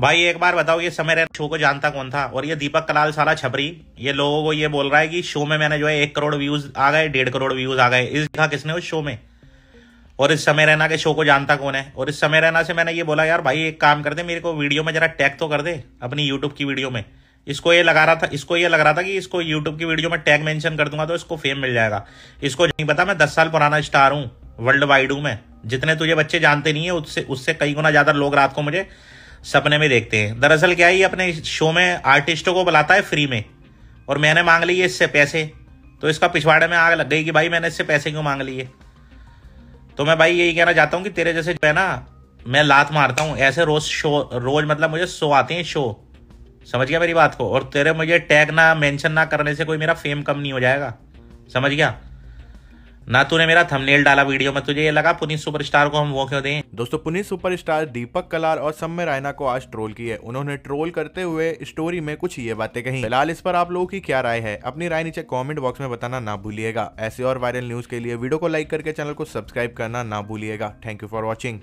भाई एक बार बताओ ये समय रहना शो को जानता कौन था और ये दीपक कलाल साला छपरी ये लोगों को ये बोल रहा है कि शो में मैंने जो है एक करोड़ व्यूज आ गए डेढ़ करोड़ व्यूज आ गए इस था किसने उस शो में और इस समय रहना के शो को जानता कौन है और इस समय रहना से मैंने ये बोला यार भाई एक काम कर दे मेरे को वीडियो में जरा टैग तो कर दे अपनी यूट्यूब की वीडियो में इसको ये लगा रहा था इसको ये लग रहा था कि इसको यूट्यूब की वीडियो में टैग मेंशन कर दूंगा तो इसको फेम मिल जाएगा इसको नहीं पता मैं दस साल पुराना स्टार हूँ वर्ल्ड वाइड हूँ मैं जितने तुझे बच्चे जानते नहीं है उससे उससे कई गुना ज्यादा लोग रात को मुझे सपने में देखते हैं दरअसल क्या है ये अपने शो में आर्टिस्टों को बुलाता है फ्री में और मैंने मांग लिए इससे पैसे तो इसका पिछवाड़े में आग लग गई कि भाई मैंने इससे पैसे क्यों मांग लिए तो मैं भाई यही कहना चाहता हूँ कि तेरे जैसे जो है ना मैं लात मारता हूँ ऐसे रोज शो रोज मतलब मुझे शो आते हैं शो समझ गया मेरी बात को और तेरे मुझे टैग ना मेंशन ना करने से कोई मेरा फेम कम नहीं हो जाएगा समझ गया ना तूने मेरा थंबनेल डाला वीडियो में तुझे ये लगा पुनीत सुपरस्टार को हम वो क्यों दें दोस्तों पुनीत सुपरस्टार दीपक कलार और सम्य रायना को आज ट्रोल की है उन्होंने ट्रोल करते हुए स्टोरी में कुछ ये बातें कही फिलहाल इस पर आप लोगों की क्या राय है अपनी राय नीचे कॉमेंट बॉक्स में बताना ना भूलिएगा ऐसे और वायरल न्यूज के लिए वीडियो को लाइक करके चैनल को सब्सक्राइब करना ना भूलिएगा थैंक यू फॉर वॉचिंग